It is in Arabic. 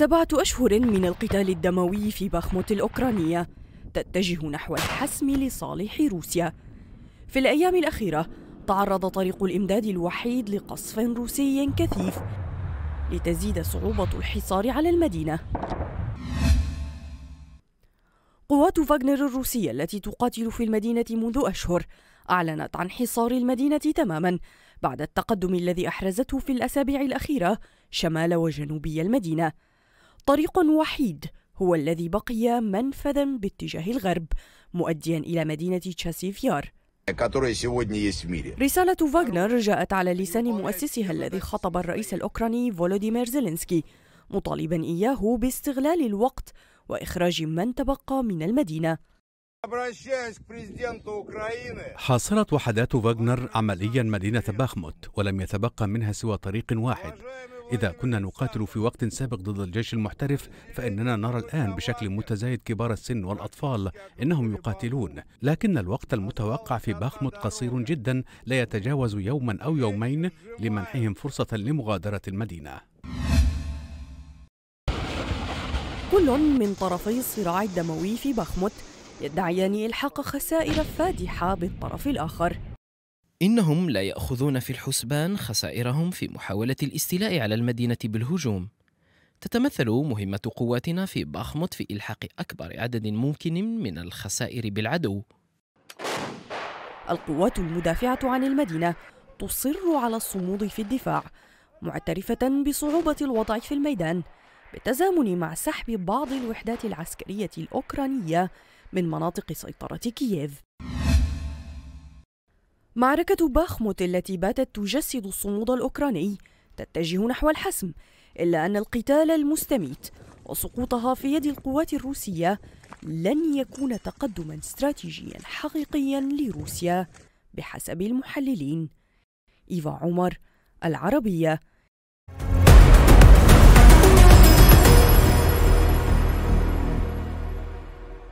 سبعة أشهر من القتال الدموي في باخموت الأوكرانية تتجه نحو الحسم لصالح روسيا في الأيام الأخيرة تعرض طريق الإمداد الوحيد لقصف روسي كثيف لتزيد صعوبة الحصار على المدينة قوات فاغنر الروسية التي تقاتل في المدينة منذ أشهر أعلنت عن حصار المدينة تماما بعد التقدم الذي أحرزته في الأسابيع الأخيرة شمال وجنوبي المدينة طريق وحيد هو الذي بقي منفذا باتجاه الغرب مؤديا إلى مدينة تشاسيفيار رسالة فاغنر جاءت على لسان مؤسسها الذي خطب الرئيس الأوكراني فولوديمير زيلينسكي مطالبا إياه باستغلال الوقت وإخراج من تبقى من المدينة حاصرت وحدات فاغنر عمليا مدينة باخموت ولم يتبقى منها سوى طريق واحد إذا كنا نقاتل في وقت سابق ضد الجيش المحترف فإننا نرى الآن بشكل متزايد كبار السن والأطفال إنهم يقاتلون لكن الوقت المتوقع في باخمود قصير جدا لا يتجاوز يوما أو يومين لمنحهم فرصة لمغادرة المدينة كل من طرفي الصراع الدموي في باخموت يدعيان إلحاق خسائر فادحة بالطرف الآخر إنهم لا يأخذون في الحسبان خسائرهم في محاولة الاستيلاء على المدينة بالهجوم. تتمثل مهمة قواتنا في باخموت في إلحاق أكبر عدد ممكن من الخسائر بالعدو. القوات المدافعة عن المدينة تصر على الصمود في الدفاع، معترفة بصعوبة الوضع في الميدان، بالتزامن مع سحب بعض الوحدات العسكرية الأوكرانية من مناطق سيطرة كييف. معركة باخموت التي باتت تجسد الصمود الأوكراني تتجه نحو الحسم إلا أن القتال المستميت وسقوطها في يد القوات الروسية لن يكون تقدما استراتيجيا حقيقيا لروسيا بحسب المحللين إيفا عمر العربية